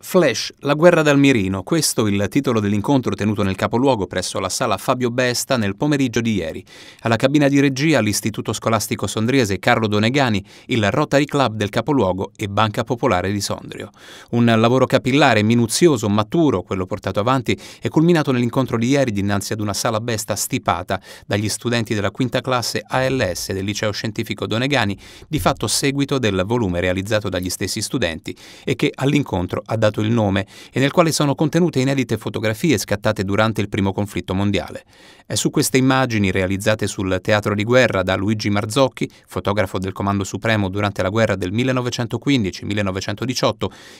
Flash, la guerra dal mirino, questo il titolo dell'incontro tenuto nel capoluogo presso la sala Fabio Besta nel pomeriggio di ieri. Alla cabina di regia all'Istituto Scolastico Sondriese Carlo Donegani, il Rotary Club del capoluogo e Banca Popolare di Sondrio. Un lavoro capillare, minuzioso, maturo, quello portato avanti è culminato nell'incontro di ieri dinanzi ad una sala Besta stipata dagli studenti della quinta classe ALS del liceo scientifico Donegani, di fatto seguito del volume realizzato dagli stessi studenti e che all'incontro ha dato dato il nome e nel quale sono contenute inedite fotografie scattate durante il primo conflitto mondiale. È su queste immagini realizzate sul teatro di guerra da Luigi Marzocchi, fotografo del Comando Supremo durante la guerra del 1915-1918,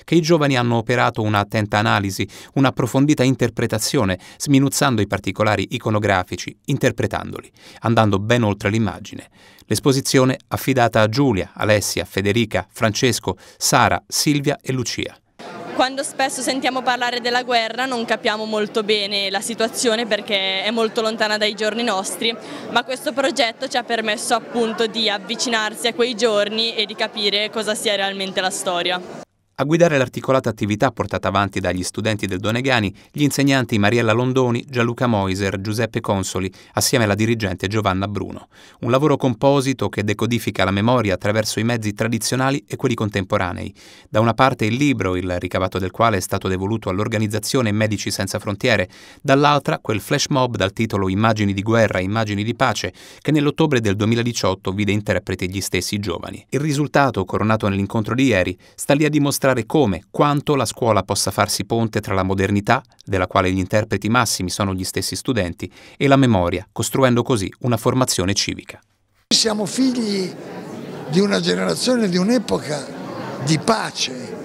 che i giovani hanno operato un'attenta analisi, un'approfondita interpretazione, sminuzzando i particolari iconografici, interpretandoli, andando ben oltre l'immagine. L'esposizione affidata a Giulia, Alessia, Federica, Francesco, Sara, Silvia e Lucia quando spesso sentiamo parlare della guerra non capiamo molto bene la situazione perché è molto lontana dai giorni nostri, ma questo progetto ci ha permesso appunto di avvicinarsi a quei giorni e di capire cosa sia realmente la storia. A guidare l'articolata attività portata avanti dagli studenti del Donegani, gli insegnanti Mariella Londoni, Gianluca Moiser, Giuseppe Consoli, assieme alla dirigente Giovanna Bruno. Un lavoro composito che decodifica la memoria attraverso i mezzi tradizionali e quelli contemporanei. Da una parte il libro, il ricavato del quale è stato devoluto all'organizzazione Medici Senza Frontiere, dall'altra quel flash mob dal titolo Immagini di guerra, immagini di pace, che nell'ottobre del 2018 vide interpreti gli stessi giovani. Il risultato, coronato nell'incontro di ieri, sta lì a dimostrare dimostrare come, quanto la scuola possa farsi ponte tra la modernità, della quale gli interpreti massimi sono gli stessi studenti, e la memoria, costruendo così una formazione civica. Siamo figli di una generazione, di un'epoca di pace,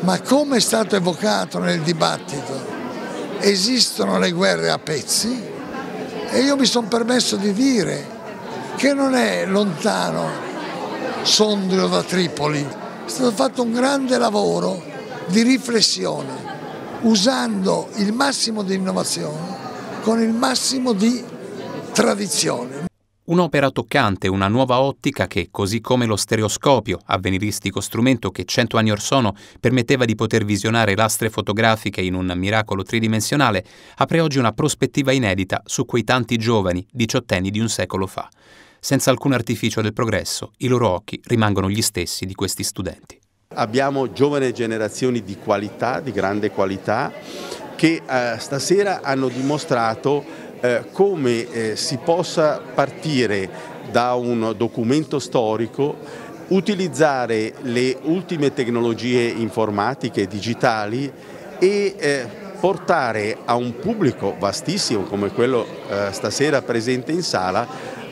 ma come è stato evocato nel dibattito, esistono le guerre a pezzi e io mi sono permesso di dire che non è lontano Sondrio da Tripoli è stato fatto un grande lavoro di riflessione usando il massimo di innovazione con il massimo di tradizione. Un'opera toccante, una nuova ottica che, così come lo stereoscopio, avveniristico strumento che cento anni or sono permetteva di poter visionare lastre fotografiche in un miracolo tridimensionale, apre oggi una prospettiva inedita su quei tanti giovani, diciottenni di un secolo fa senza alcun artificio del progresso, i loro occhi rimangono gli stessi di questi studenti. Abbiamo giovani generazioni di qualità, di grande qualità, che eh, stasera hanno dimostrato eh, come eh, si possa partire da un documento storico, utilizzare le ultime tecnologie informatiche e digitali e eh, portare a un pubblico vastissimo come quello eh, stasera presente in sala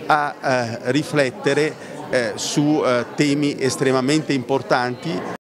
a eh, riflettere eh, su eh, temi estremamente importanti.